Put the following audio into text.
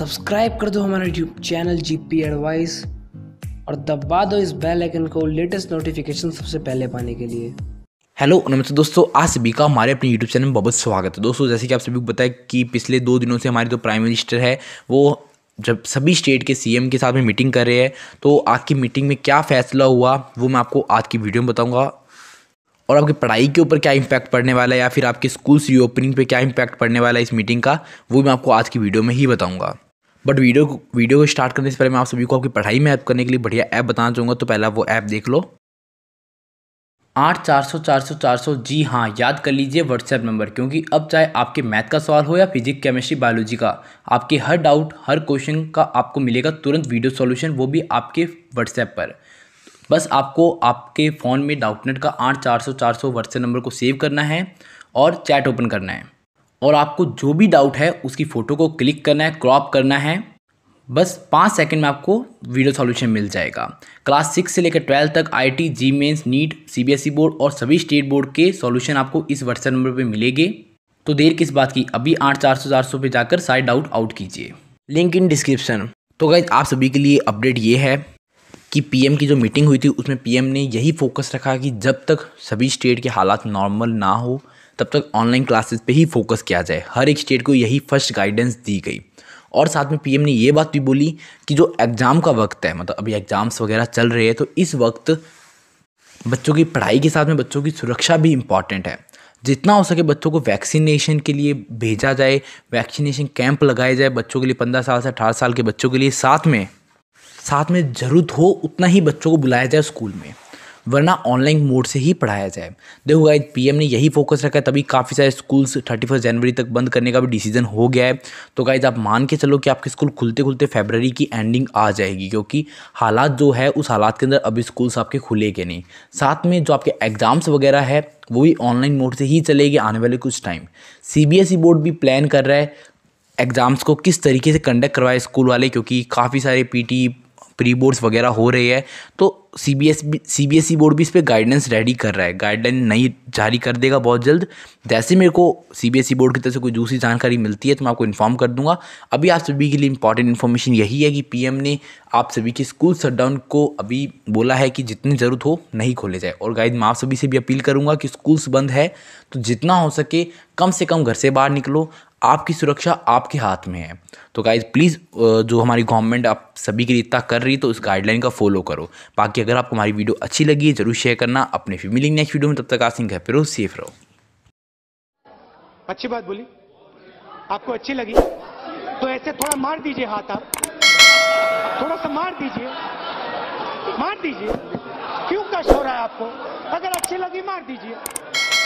subscribe कर दो हमारा YouTube channel G P advice और दबा दो इस बेल आइकन को लेटेस्ट नोटिफिकेशन सबसे पहले पाने के लिए हेलो नमस्ते दोस्तों आज सभी का हमारे अपने यूट्यूब चैनल में बहुत स्वागत है दोस्तों जैसे कि आप सभी को बताया कि पिछले दो दिनों से हमारे जो तो प्राइम मिनिस्टर है वो जब सभी स्टेट के सीएम के साथ में मीटिंग कर रहे हैं तो आज की मीटिंग में क्या फैसला हुआ वो मैं आपको आज की वीडियो में बताऊंगा और आपकी पढ़ाई के ऊपर क्या इम्पैक्ट पड़ने वाला है या फिर आपके स्कूल्स रीओपनिंग पे क्या इम्पैक्ट पड़ने वाला है इस मीटिंग का वो मैं आपको आज की वीडियो में ही बताऊंगा बट वीडियो वीडियो को स्टार्ट करने से पहले मैं आप सभी को आपकी पढ़ाई में हेल्प करने के लिए बढ़िया ऐप बताना चाहूँगा तो पहला वो ऐप देख लो आठ चार सौ चार सौ चार सौ जी हाँ याद कर लीजिए व्हाट्सएप नंबर क्योंकि अब चाहे आपके मैथ का सवाल हो या फिजिक्स केमिस्ट्री बायोलॉजी का आपके हर डाउट हर क्वेश्चन का आपको मिलेगा तुरंत वीडियो सॉल्यूशन वो भी आपके व्हाट्सएप पर बस आपको आपके फ़ोन में डाउटनेट का आठ चार सौ चार सौ व्हाट्सएप नंबर को सेव करना है और चैट ओपन करना है और आपको जो भी डाउट है उसकी फ़ोटो को क्लिक करना है क्रॉप करना है बस पाँच सेकंड में आपको वीडियो सॉल्यूशन मिल जाएगा क्लास सिक्स से लेकर ट्वेल्थ तक I T JEE mains NEET C B S E board और सभी स्टेट बोर्ड के सॉल्यूशन आपको इस व्हाट्सएप नंबर पे मिलेंगे तो देर किस बात की अभी आठ चार सौ चार सौ पर जाकर सारे डाउट आउट कीजिए लिंक इन डिस्क्रिप्शन तो गई आप सभी के लिए अपडेट ये है कि पीएम की जो मीटिंग हुई थी उसमें पीएम ने यही फोकस रखा कि जब तक सभी स्टेट के हालात नॉर्मल ना हो तब तक ऑनलाइन क्लासेस पे ही फोकस किया जाए हर एक स्टेट को यही फर्स्ट गाइडेंस दी गई और साथ में पीएम ने ये बात भी बोली कि जो एग्ज़ाम का वक्त है मतलब अभी एग्ज़ाम्स वगैरह चल रहे हैं तो इस वक्त बच्चों की पढ़ाई के साथ में बच्चों की सुरक्षा भी इम्पॉर्टेंट है जितना हो सके बच्चों को वैक्सीनेशन के लिए भेजा जाए वैक्सीनेशन कैंप लगाए जाए बच्चों के लिए पंद्रह साल से अठारह साल के बच्चों के लिए साथ में साथ में ज़रूरत हो उतना ही बच्चों को बुलाया जाए स्कूल में वरना ऑनलाइन मोड से ही पढ़ाया जाए देखो गाइज पीएम ने यही फोकस रखा है तभी काफ़ी सारे स्कूल्स थर्टी फर्स्ट जनवरी तक बंद करने का भी डिसीजन हो गया है तो गाइज आप मान के चलो कि आपके स्कूल खुलते खुलते फेबररी की एंडिंग आ जाएगी क्योंकि हालात जो है उस हालात के अंदर अभी स्कूल्स आपके खुले के नहीं साथ में जो आपके एग्ज़ाम्स वगैरह है वो भी ऑनलाइन मोड से ही चलेगी आने वाले कुछ टाइम सीबीएसई बोर्ड भी प्लान कर रहा है एग्ज़ाम्स को किस तरीके से कंडक्ट करवाए स्कूल वाले क्योंकि काफ़ी सारे पीटी प्री बोर्ड्स वगैरह हो रहे हैं तो C B S C B S E board भी इस पर गाइडेंस रेडी कर रहा है गाइडलाइन नई जारी कर देगा बहुत जल्द जैसे मेरे को C B S E board की तरफ से कोई दूसरी जानकारी मिलती है तो मैं आपको इन्फॉर्म कर दूंगा अभी आप सभी के लिए इंपॉर्टेंट इन्फॉर्मेशन यही है कि पी एम ने आप सभी के स्कूल शटडाउन को अभी बोला है कि जितनी ज़रूरत हो नहीं खोले जाए और गाइड मैं आप सभी से भी अपील करूँगा कि स्कूल्स बंद है तो जितना हो सके कम से कम घर से बाहर निकलो आपकी सुरक्षा आपके हाथ में है तो गाइज प्लीज़ जो हमारी गवर्नमेंट आप सभी के लिए इतना कर रही है तो उस गाइडलाइन का फॉलो करो बाकी अगर आपको हमारी वीडियो अच्छी लगी है जरूर शेयर करना अपने फिर मिलेंगे नेक्स्ट वीडियो में तब तक आसिंग है फिर रहो सेफ रहो अच्छी बात बोली आपको अच्छी लगी तो ऐसे थोड़ा मार दीजिए हाथ आप थोड़ा सा मार दीजिए मार दीजिए क्यों कष्ट हो रहा है आपको अगर अच्छी लगी मार दीजिए